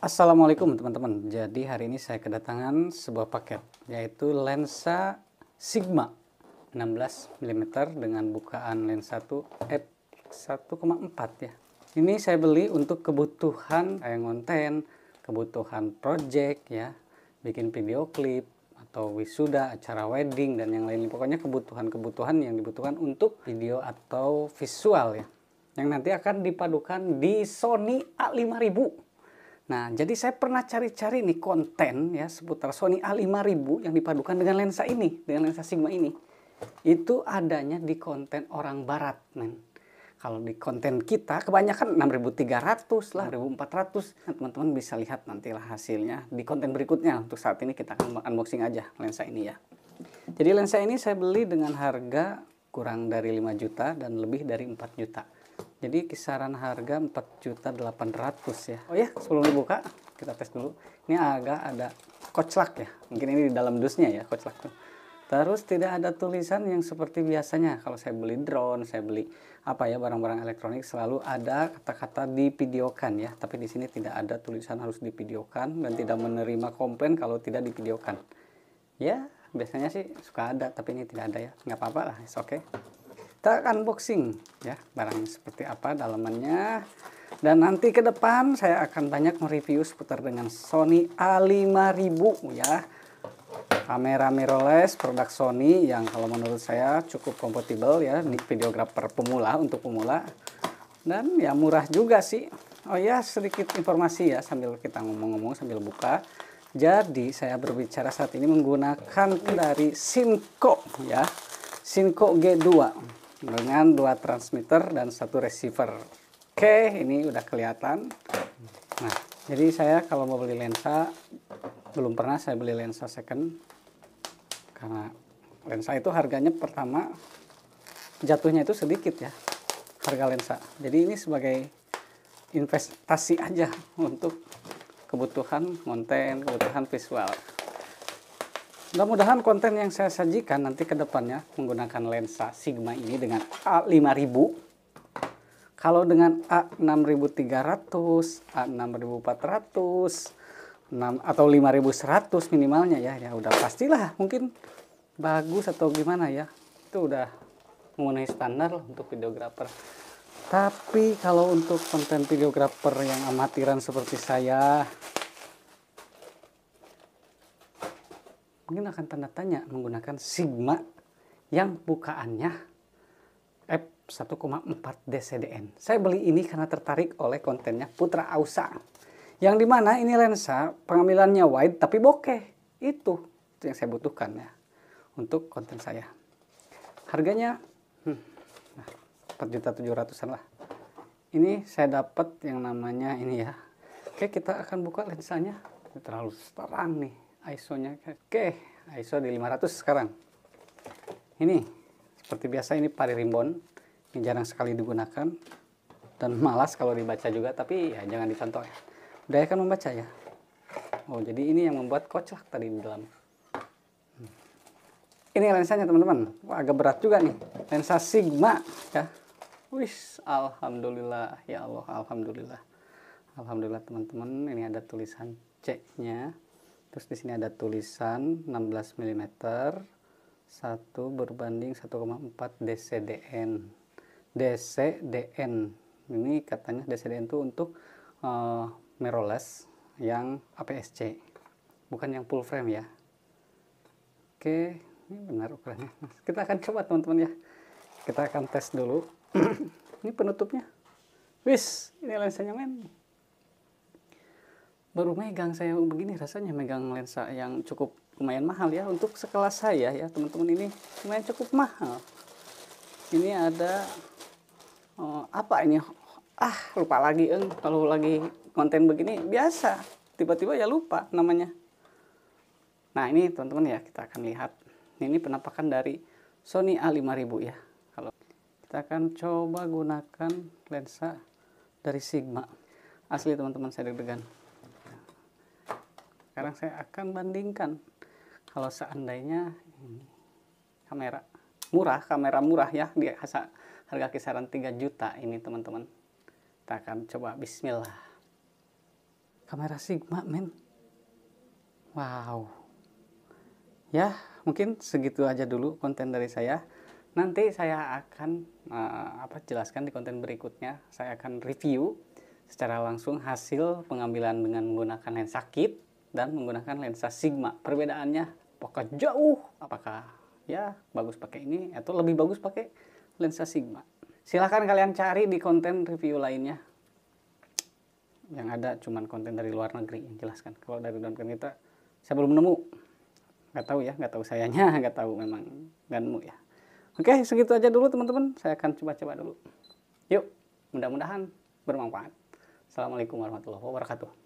Assalamualaikum teman-teman. Jadi hari ini saya kedatangan sebuah paket yaitu lensa Sigma 16 mm dengan bukaan lensa 1 f 1,4 ya. Ini saya beli untuk kebutuhan kayak eh, konten, kebutuhan project ya, bikin video klip atau wisuda, acara wedding dan yang lain. Pokoknya kebutuhan-kebutuhan yang dibutuhkan untuk video atau visual ya. Yang nanti akan dipadukan di Sony A5000 Nah, jadi saya pernah cari-cari nih konten ya seputar Sony A5000 yang dipadukan dengan lensa ini, dengan lensa Sigma ini. Itu adanya di konten orang barat, men. Kalau di konten kita kebanyakan 6.300 lah, 1.400. Nah, teman-teman bisa lihat nantilah hasilnya di konten berikutnya. Untuk saat ini kita akan unboxing aja lensa ini ya. Jadi lensa ini saya beli dengan harga kurang dari 5 juta dan lebih dari 4 juta. Jadi kisaran harga 4.800 ya. Oh ya, sebelum dibuka kita tes dulu. Ini agak ada koclak ya. Mungkin ini di dalam dusnya ya koclak tuh. Terus tidak ada tulisan yang seperti biasanya. Kalau saya beli drone, saya beli apa ya barang-barang elektronik selalu ada kata-kata videokan ya. Tapi di sini tidak ada tulisan harus videokan dan tidak menerima komplain kalau tidak videokan. Ya, biasanya sih suka ada tapi ini tidak ada ya. Nggak apa-apa lah, oke. Okay kita akan unboxing ya barangnya seperti apa dalamannya dan nanti ke depan saya akan banyak mereview seputar dengan Sony A5000 ya kamera mirrorless produk Sony yang kalau menurut saya cukup kompatibel ya di videographer pemula untuk pemula dan ya murah juga sih oh ya sedikit informasi ya sambil kita ngomong-ngomong sambil buka jadi saya berbicara saat ini menggunakan dari Sinko ya Sinco G2 dengan dua transmitter dan satu receiver. Oke, ini udah kelihatan. Nah, jadi saya kalau mau beli lensa belum pernah saya beli lensa second karena lensa itu harganya pertama jatuhnya itu sedikit ya harga lensa. Jadi ini sebagai investasi aja untuk kebutuhan konten, kebutuhan visual. Mudah-mudahan konten yang saya sajikan nanti ke depannya menggunakan lensa Sigma ini dengan A5000. Kalau dengan A6300, A6400, 6 atau 5100 minimalnya ya, ya udah pastilah mungkin bagus atau gimana ya. Itu udah memenuhi standar untuk videografer. Tapi kalau untuk konten videografer yang amatiran seperti saya, mungkin akan tanda tanya menggunakan sigma yang bukaannya F 1,4 DCDN. Saya beli ini karena tertarik oleh kontennya Putra Ausa. Yang dimana ini lensa pengambilannya wide tapi bokeh. Itu, yang saya butuhkan ya untuk konten saya. Harganya hmm, nah, juta 700-an lah. Ini saya dapat yang namanya ini ya. Oke, kita akan buka lensanya. Ini terlalu terang nih. ISO-nya. Oke, ISO di 500 sekarang. Ini seperti biasa ini pari rimbon. Ini jarang sekali digunakan dan malas kalau dibaca juga, tapi ya jangan dicontoh ya. Udah ya kan membaca ya. Oh, jadi ini yang membuat kocak tadi di dalam. Hmm. Ini lensanya teman-teman. wah agak berat juga nih. Lensa Sigma ya. Wis, alhamdulillah. Ya Allah, alhamdulillah. Alhamdulillah teman-teman, ini ada tulisan ceknya terus di sini ada tulisan 16 mm 1 berbanding 1,4 DCDN DCDN ini katanya DCDN itu untuk uh, mirrorless yang APS-C bukan yang full frame ya oke ini benar ukurannya kita akan coba teman-teman ya kita akan tes dulu ini penutupnya wis ini lensanya men baru megang saya begini rasanya megang lensa yang cukup lumayan mahal ya untuk sekelas saya ya teman-teman ini lumayan cukup mahal ini ada oh, apa ini ah lupa lagi eng kalau lagi konten begini biasa tiba-tiba ya lupa namanya nah ini teman-teman ya kita akan lihat ini penampakan dari Sony A5000 ya kalau kita akan coba gunakan lensa dari Sigma asli teman-teman saya deg-degan sekarang saya akan bandingkan kalau seandainya ini kamera murah kamera murah ya di harga kisaran 3 juta ini teman-teman kita akan coba bismillah kamera sigma men wow ya mungkin segitu aja dulu konten dari saya nanti saya akan uh, apa jelaskan di konten berikutnya saya akan review secara langsung hasil pengambilan dengan menggunakan lensa kit dan menggunakan lensa Sigma. Perbedaannya pokok jauh, apakah ya bagus pakai ini atau lebih bagus pakai lensa Sigma. Silahkan kalian cari di konten review lainnya. Yang ada cuman konten dari luar negeri yang jelaskan. Kalau dari dalam kita saya belum nemu. Nggak tahu ya, nggak tahu sayanya, nggak tahu memang nggak nemu ya. Oke, segitu aja dulu teman-teman. Saya akan coba-coba dulu. Yuk, mudah-mudahan bermanfaat. Assalamualaikum warahmatullahi wabarakatuh.